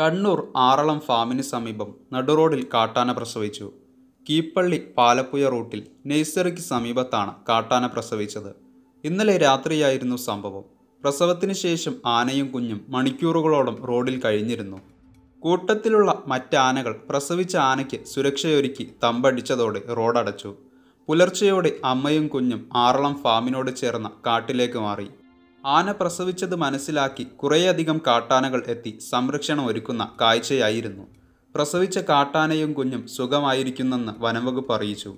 കണ്ണൂർ ആറളം ഫാമിന് സമീപം നടുറോഡിൽ കാട്ടാന പ്രസവിച്ചു കീപ്പള്ളി പാലപ്പുയ റൂട്ടിൽ നഴ്സറിക്ക് സമീപത്താണ് കാട്ടാന പ്രസവിച്ചത് ഇന്നലെ രാത്രിയായിരുന്നു സംഭവം പ്രസവത്തിന് ശേഷം ആനയും കുഞ്ഞും മണിക്കൂറുകളോളം റോഡിൽ കഴിഞ്ഞിരുന്നു കൂട്ടത്തിലുള്ള മറ്റാനകൾ പ്രസവിച്ച ആനയ്ക്ക് സുരക്ഷയൊരുക്കി തമ്പടിച്ചതോടെ റോഡടച്ചു പുലർച്ചയോടെ അമ്മയും കുഞ്ഞും ആറളം ഫാമിനോട് ചേർന്ന കാട്ടിലേക്ക് മാറി ആന പ്രസവിച്ചത് മനസ്സിലാക്കി കുറേയധികം കാട്ടാനകൾ എത്തി സംരക്ഷണം ഒരുക്കുന്ന കാഴ്ചയായിരുന്നു പ്രസവിച്ച കാട്ടാനയും കുഞ്ഞും സുഖമായിരിക്കുന്നെന്ന് വനംവകുപ്പ് അറിയിച്ചു